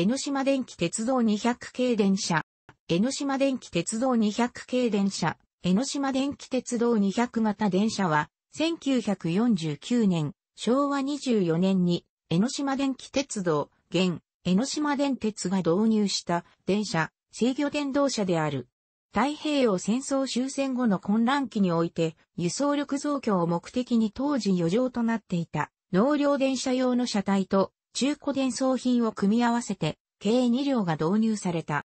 江ノ島電気鉄道200系電車、江ノ島電気鉄道200系電車、江ノ島電気鉄道200型電車は、1949年、昭和24年に、江ノ島電気鉄道、現、江ノ島電鉄が導入した電車、制御電動車である。太平洋戦争終戦後の混乱期において、輸送力増強を目的に当時余剰となっていた、納涼電車用の車体と中古伝送品を組み合わせて、計2両が導入された。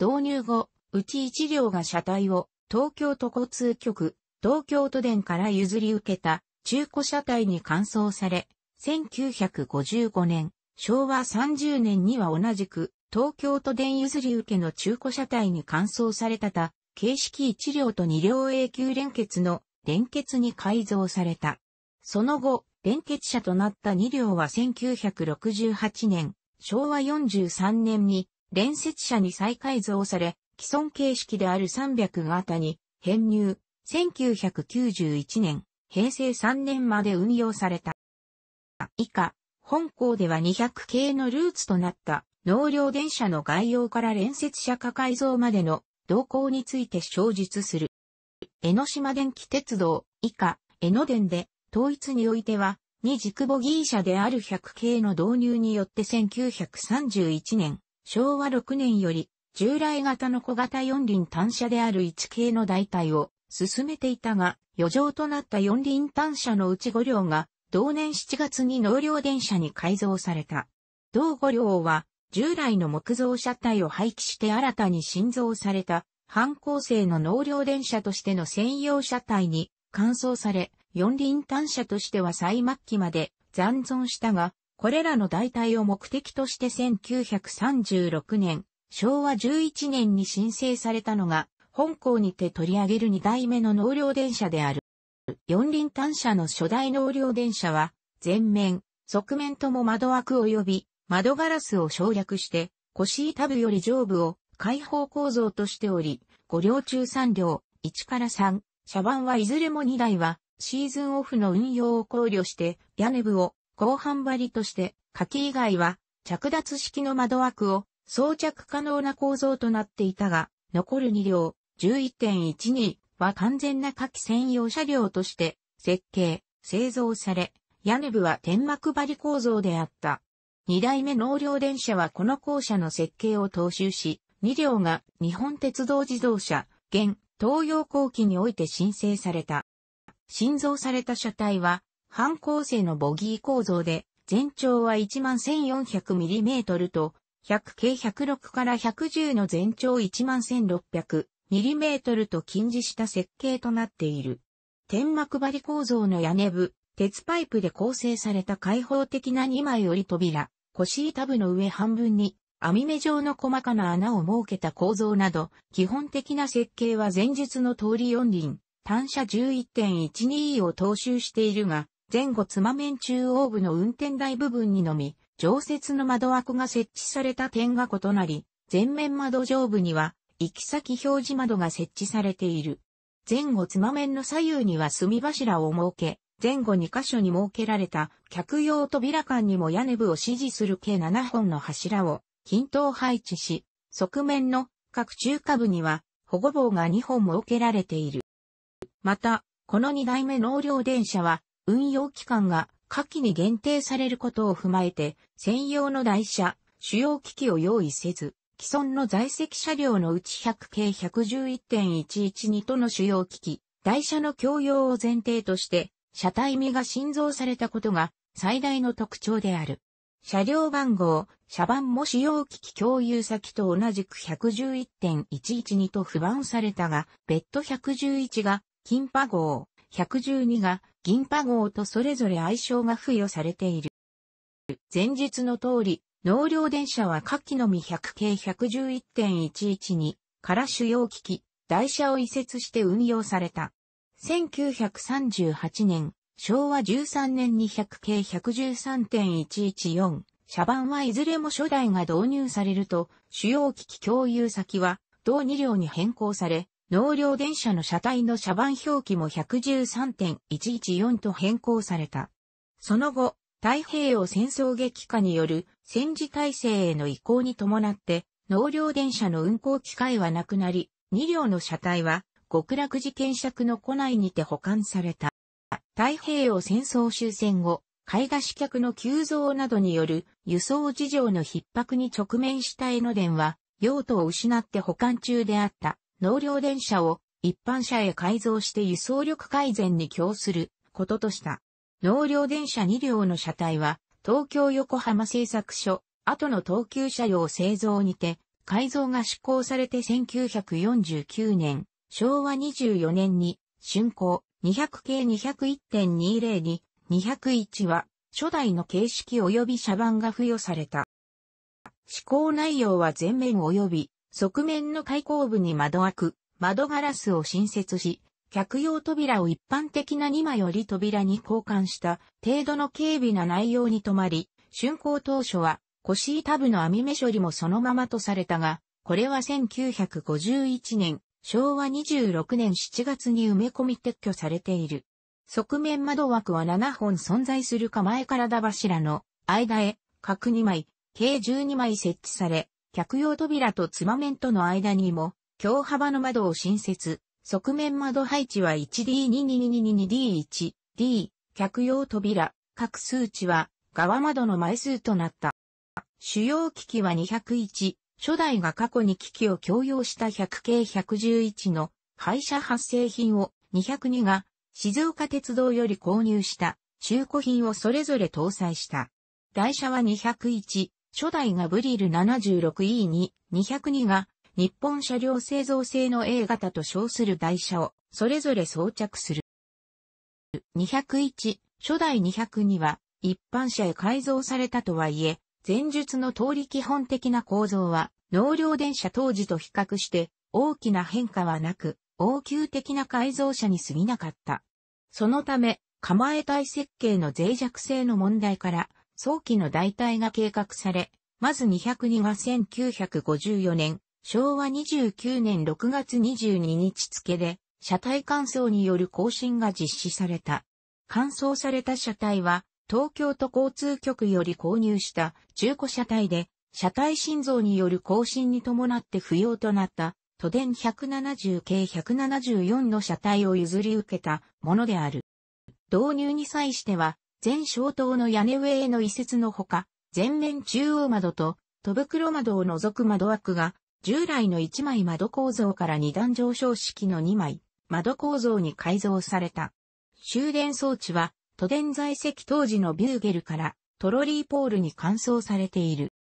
導入後、うち1両が車体を東京都交通局、東京都電から譲り受けた中古車体に換装され、1955年、昭和30年には同じく東京都電譲り受けの中古車体に換装されたた、形式1両と2両永久連結の連結に改造された。その後、連結者となった2両は1968年、昭和43年に連接車に再改造され、既存形式である300型に編入、1991年、平成3年まで運用された。以下、本校では200系のルーツとなった納涼電車の概要から連接車化改造までの動向について詳述する。江ノ島電気鉄道以下、江ノ電で統一においては、二軸ボギー車である100系の導入によって1931年、昭和6年より、従来型の小型四輪単車である1系の代替を進めていたが、余剰となった四輪単車のうち5両が、同年7月に納涼電車に改造された。同5両は、従来の木造車体を廃棄して新たに新造された、半構成の納涼電車としての専用車体に、換装され、四輪単車としては最末期まで残存したが、これらの代替を目的として1936年、昭和11年に申請されたのが、本校にて取り上げる二代目の納涼電車である。四輪単車の初代納涼電車は、前面、側面とも窓枠及び窓ガラスを省略して、腰板部より上部を開放構造としており、5両中3両、1から3、車番はいずれも2台はシーズンオフの運用を考慮して、屋根部を後半張りとして、柿以外は着脱式の窓枠を装着可能な構造となっていたが、残る2両、11.12は完全な夏季専用車両として設計、製造され、屋根部は天幕張り構造であった。2代目納涼電車はこの校舎の設計を踏襲し、2両が日本鉄道自動車、現東洋後期において申請された。新造された車体は、半構成のボギー構造で、全長は 11,400mm と、100系106から110の全長 11,600mm と近似した設計となっている。天幕張り構造の屋根部、鉄パイプで構成された開放的な2枚折り扉、腰板部の上半分に網目状の細かな穴を設けた構造など、基本的な設計は前述の通り四輪、単車11.12を踏襲しているが、前後つま面中央部の運転台部分にのみ、常設の窓枠が設置された点が異なり、前面窓上部には、行き先表示窓が設置されている。前後つま面の左右には墨柱を設け、前後2箇所に設けられた客用扉間にも屋根部を支持する計7本の柱を均等配置し、側面の各中下部には保護棒が2本設けられている。また、この2代目納涼電車は、運用期間が夏季に限定されることを踏まえて、専用の台車、主要機器を用意せず、既存の在籍車両のうち100系111.112との主要機器、台車の共用を前提として、車体身が新造されたことが最大の特徴である。車両番号、車番も主要機器共有先と同じく111.112と不番されたが、別途111が金波号、112が銀波号とそれぞれ愛称が付与されている。前述の通り、納涼電車は下記のみ100系111.112から主要機器、台車を移設して運用された。1938年、昭和13年に100系113.114、車番はいずれも初代が導入されると、主要機器共有先は、同2両に変更され、納涼電車の車体の車番表記も113.114と変更された。その後、太平洋戦争激化による戦時体制への移行に伴って、納涼電車の運行機会はなくなり、2両の車体は極楽寺検釈の庫内にて保管された。太平洋戦争終戦後、い出し客の急増などによる輸送事情の逼迫に直面した江ノ電は、用途を失って保管中であった納涼電車を一般車へ改造して輸送力改善に供することとした。納涼電車2両の車体は東京横浜製作所、後の東急車両製造にて改造が施行されて1949年、昭和24年に竣工200系201.20に201は初代の形式及び車番が付与された。施行内容は全面及び側面の開口部に窓枠、窓ガラスを新設し、客用扉を一般的な2枚より扉に交換した程度の軽微な内容に止まり、竣工当初は腰板部の網目処理もそのままとされたが、これは1951年、昭和26年7月に埋め込み撤去されている。側面窓枠は7本存在する構え体柱の間へ、角2枚、計12枚設置され、客用扉とつま面との間にも、強幅の窓を新設、側面窓配置は1 d 2 2 2 2 2 d 1 D、客用扉、各数値は、側窓の枚数となった。主要機器は201、初代が過去に機器を共用した100系111の廃車発生品を202が静岡鉄道より購入した中古品をそれぞれ搭載した。台車は201、初代がブリル 76E2、202が、日本車両製造製の A 型と称する台車を、それぞれ装着する。201、初代202は、一般車へ改造されたとはいえ、前述の通り基本的な構造は、納涼電車当時と比較して、大きな変化はなく、応急的な改造車に過ぎなかった。そのため、構え体設計の脆弱性の問題から、早期の代替が計画され、まず202が1954年、昭和29年6月22日付で、車体乾燥による更新が実施された。乾燥された車体は、東京都交通局より購入した中古車体で、車体心臓による更新に伴って不要となった、都電170系174の車体を譲り受けたものである。導入に際しては、全小灯の屋根上への移設のほか、全面中央窓と、戸袋窓を除く窓枠が、従来の1枚窓構造から2段上昇式の2枚、窓構造に改造された。終電装置は、都電在籍当時のビューゲルから、トロリーポールに換装されている。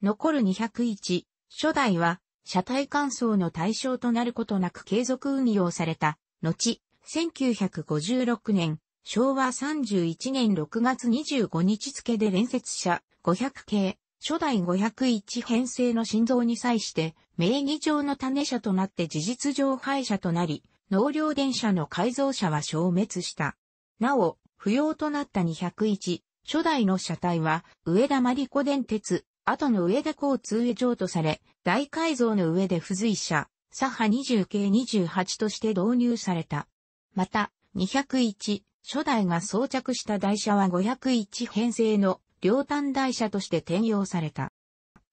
残る201、初代は、車体換装の対象となることなく継続運用された、後、1956年、昭和31年6月25日付で連接者500系、初代501編成の心臓に際して、名義上の種車となって事実上廃車となり、納涼電車の改造車は消滅した。なお、不要となった201、初代の車体は、上田真理子電鉄、後の上田交通へ譲渡され、大改造の上で付随車、左派20系28として導入された。また、201、初代が装着した台車は501編成の両端台車として転用された。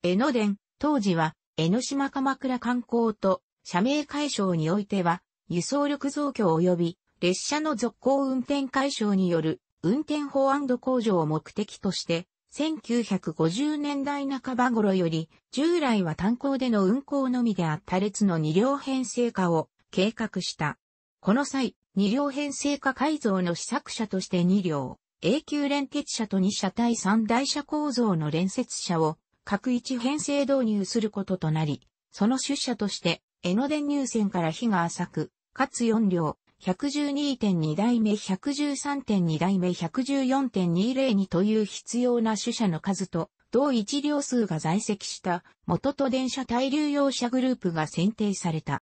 江ノ電、当時は江ノ島鎌倉観光と社名解消においては、輸送力増強及び列車の続行運転解消による運転法向上を目的として、1950年代半ば頃より、従来は炭鉱での運行のみであった列の2両編成化を計画した。この際、2両編成化改造の試作車として2両、永久連結車と2車対3台車構造の連接車を各1編成導入することとなり、その出社として、江ノ電入線から日が浅く、かつ4両、112.2代目113.2代目114.202という必要な主車の数と、同一両数が在籍した元と電車対流用車グループが選定された。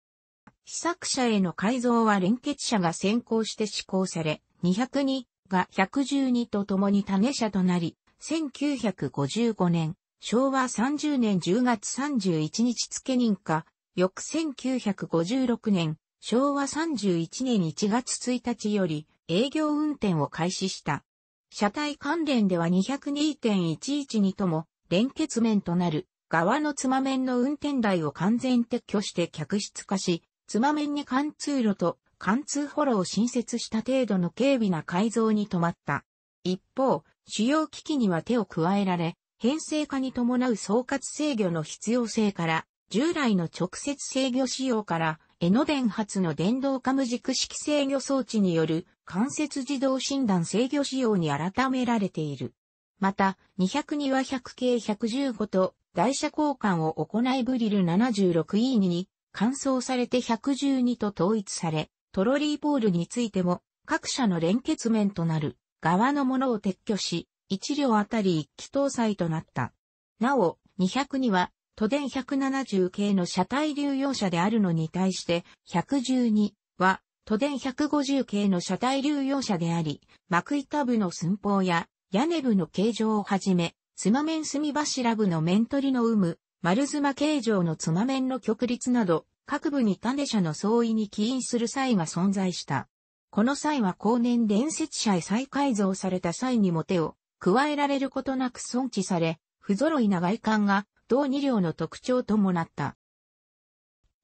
試作車への改造は連結車が先行して施行され、202が112と共に種車となり、1955年、昭和30年10月31日付認可、翌1956年、昭和31年1月1日より営業運転を開始した。車体関連では202.112とも連結面となる側のつま面の運転台を完全撤去して客室化し、つま面に貫通路と貫通ホロを新設した程度の軽微な改造に止まった。一方、主要機器には手を加えられ、編成化に伴う総括制御の必要性から、従来の直接制御仕様から、江ノ電発の電動化無軸式制御装置による間接自動診断制御仕様に改められている。また、202は100系115と台車交換を行いブリル 76E2 に乾燥されて112と統一され、トロリーポールについても各社の連結面となる側のものを撤去し、1両あたり1機搭載となった。なお、200には都電170系の車体流用車であるのに対して、112は都電150系の車体流用車であり、幕板部の寸法や屋根部の形状をはじめ、つま面隅柱部の面取りの有無、丸妻形状のつま面の極立など、各部に種者の相違に起因する際が存在した。この際は後年伝説者へ再改造された際にも手を加えられることなく損置され、不揃いな外観が同二両の特徴ともなった。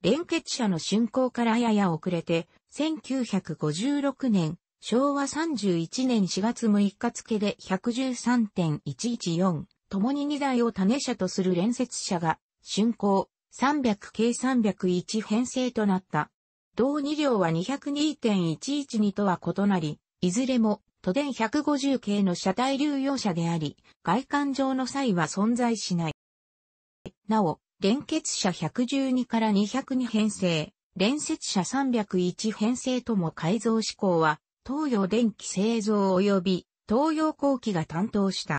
連結者の竣工からやや遅れて、1956年、昭和31年4月6日付で113.114共に二台を種車とする連接車が、竣工、300系301編成となった。同二両は202.112とは異なり、いずれも都電150系の車体流用車であり、外観上の際は存在しない。なお、連結車112から202編成、連接車301編成とも改造志向は、東洋電気製造及び東洋工機が担当した。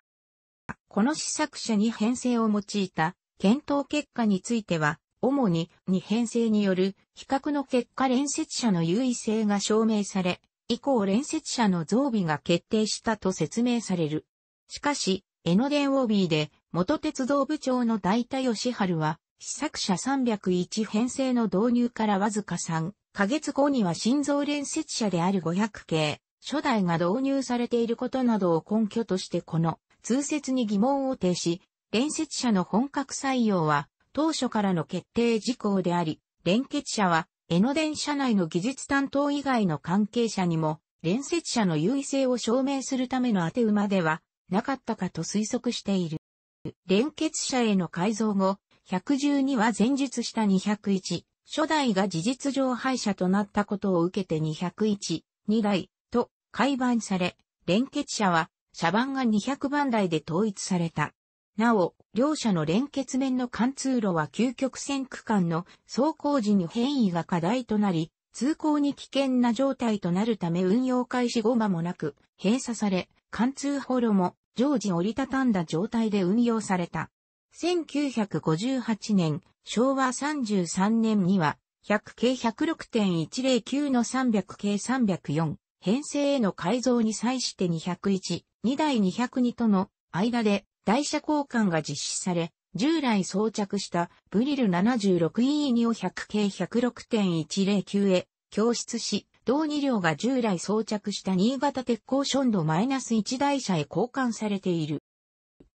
この試作車に編成を用いた検討結果については、主に2編成による比較の結果連接者の優位性が証明され、以降連接者の増備が決定したと説明される。しかし、江ノ電 OB で元鉄道部長の大田義春は、試作車301編成の導入からわずか3ヶ月後には心臓連接車である500系、初代が導入されていることなどを根拠としてこの通説に疑問を呈し、連説者の本格採用は当初からの決定事項であり、連結者は江ノ電社内の技術担当以外の関係者にも、連説者の優位性を証明するための当て馬ではなかったかと推測している。連結者への改造後、112は前述した201、初代が事実上敗者となったことを受けて201、2代と改版され、連結者は車番が200番台で統一された。なお、両者の連結面の貫通路は究極線区間の走行時に変異が課題となり、通行に危険な状態となるため運用開始後間もなく閉鎖され、貫通ホロも常時折りたたんだ状態で運用された。1958年、昭和33年には、100 k 106.109の300 k 304、編成への改造に際して201、2台202との間で台車交換が実施され、従来装着したブリル 76E200 k 106.109へ供出し、同2両が従来装着した新潟鉄鋼ションド -1 台車へ交換されている。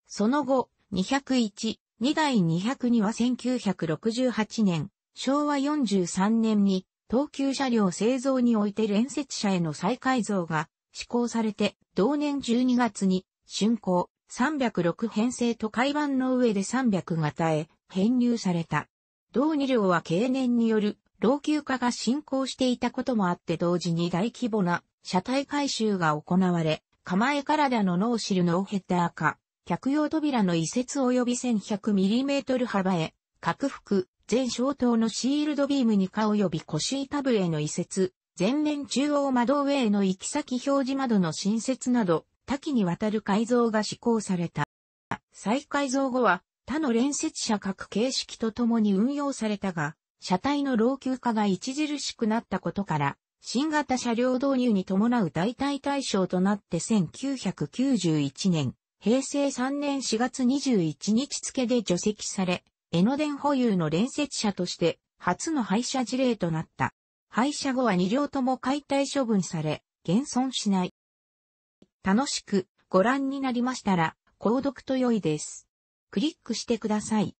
その後、201、2台202は1968年、昭和43年に、東急車両製造において連接車への再改造が施行されて、同年12月に、竣工、306編成と海板の上で300型へ編入された。同2両は経年による老朽化が進行していたこともあって同時に大規模な車体改修が行われ、構え体のノーシルノーヘッダー化、客用扉の移設及び 1100mm 幅へ、拡幅、全小灯のシールドビームに下及び腰板部への移設、前面中央窓上への行き先表示窓の新設など、多岐にわたる改造が施行された。再改造後は、他の連接車各形式とともに運用されたが、車体の老朽化が著しくなったことから、新型車両導入に伴う代替対象となって1991年、平成3年4月21日付で除籍され、江ノ電保有の連接車として初の廃車事例となった。廃車後は2両とも解体処分され、現存しない。楽しくご覧になりましたら、購読と良いです。クリックしてください。